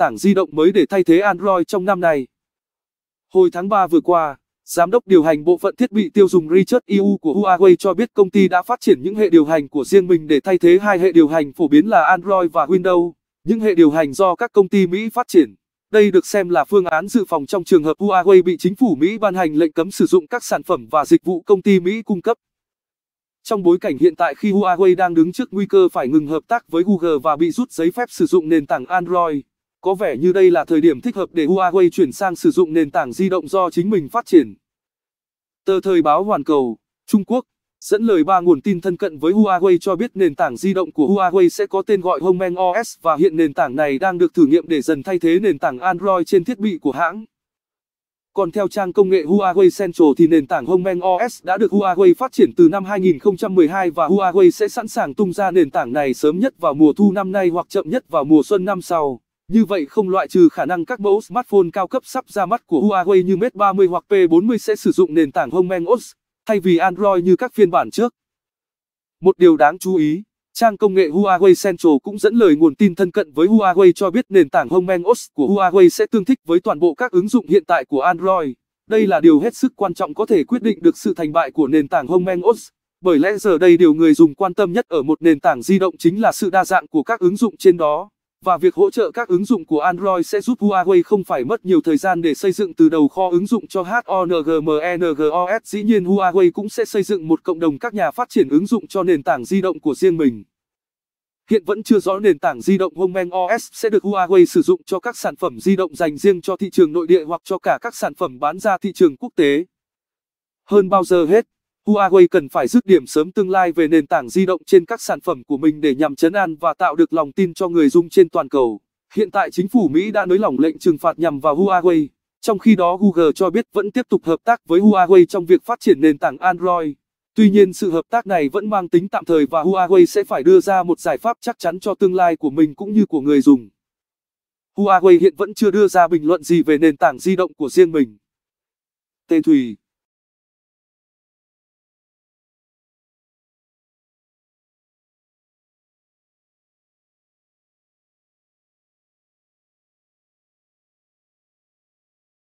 tảng di động mới để thay thế Android trong năm nay. Hồi tháng 3 vừa qua, Giám đốc điều hành bộ phận thiết bị tiêu dùng Richard Yu của Huawei cho biết công ty đã phát triển những hệ điều hành của riêng mình để thay thế hai hệ điều hành phổ biến là Android và Windows, những hệ điều hành do các công ty Mỹ phát triển. Đây được xem là phương án dự phòng trong trường hợp Huawei bị chính phủ Mỹ ban hành lệnh cấm sử dụng các sản phẩm và dịch vụ công ty Mỹ cung cấp. Trong bối cảnh hiện tại khi Huawei đang đứng trước nguy cơ phải ngừng hợp tác với Google và bị rút giấy phép sử dụng nền tảng Android, có vẻ như đây là thời điểm thích hợp để Huawei chuyển sang sử dụng nền tảng di động do chính mình phát triển. Tờ Thời báo Hoàn Cầu, Trung Quốc, dẫn lời ba nguồn tin thân cận với Huawei cho biết nền tảng di động của Huawei sẽ có tên gọi Hongmeng OS và hiện nền tảng này đang được thử nghiệm để dần thay thế nền tảng Android trên thiết bị của hãng. Còn theo trang công nghệ Huawei Central thì nền tảng Hongmeng OS đã được Huawei phát triển từ năm 2012 và Huawei sẽ sẵn sàng tung ra nền tảng này sớm nhất vào mùa thu năm nay hoặc chậm nhất vào mùa xuân năm sau. Như vậy không loại trừ khả năng các mẫu smartphone cao cấp sắp ra mắt của Huawei như Mate 30 hoặc P40 sẽ sử dụng nền tảng Hongmeng thay vì Android như các phiên bản trước. Một điều đáng chú ý, trang công nghệ Huawei Central cũng dẫn lời nguồn tin thân cận với Huawei cho biết nền tảng Hongmeng của Huawei sẽ tương thích với toàn bộ các ứng dụng hiện tại của Android. Đây là điều hết sức quan trọng có thể quyết định được sự thành bại của nền tảng Hongmeng bởi lẽ giờ đây điều người dùng quan tâm nhất ở một nền tảng di động chính là sự đa dạng của các ứng dụng trên đó và việc hỗ trợ các ứng dụng của Android sẽ giúp Huawei không phải mất nhiều thời gian để xây dựng từ đầu kho ứng dụng cho HONGMNGOS. Dĩ nhiên Huawei cũng sẽ xây dựng một cộng đồng các nhà phát triển ứng dụng cho nền tảng di động của riêng mình. Hiện vẫn chưa rõ nền tảng di động Hongmeng OS sẽ được Huawei sử dụng cho các sản phẩm di động dành riêng cho thị trường nội địa hoặc cho cả các sản phẩm bán ra thị trường quốc tế. Hơn bao giờ hết Huawei cần phải dứt điểm sớm tương lai về nền tảng di động trên các sản phẩm của mình để nhằm chấn an và tạo được lòng tin cho người dùng trên toàn cầu. Hiện tại chính phủ Mỹ đã nới lỏng lệnh trừng phạt nhằm vào Huawei, trong khi đó Google cho biết vẫn tiếp tục hợp tác với Huawei trong việc phát triển nền tảng Android. Tuy nhiên sự hợp tác này vẫn mang tính tạm thời và Huawei sẽ phải đưa ra một giải pháp chắc chắn cho tương lai của mình cũng như của người dùng. Huawei hiện vẫn chưa đưa ra bình luận gì về nền tảng di động của riêng mình. Tê Thùy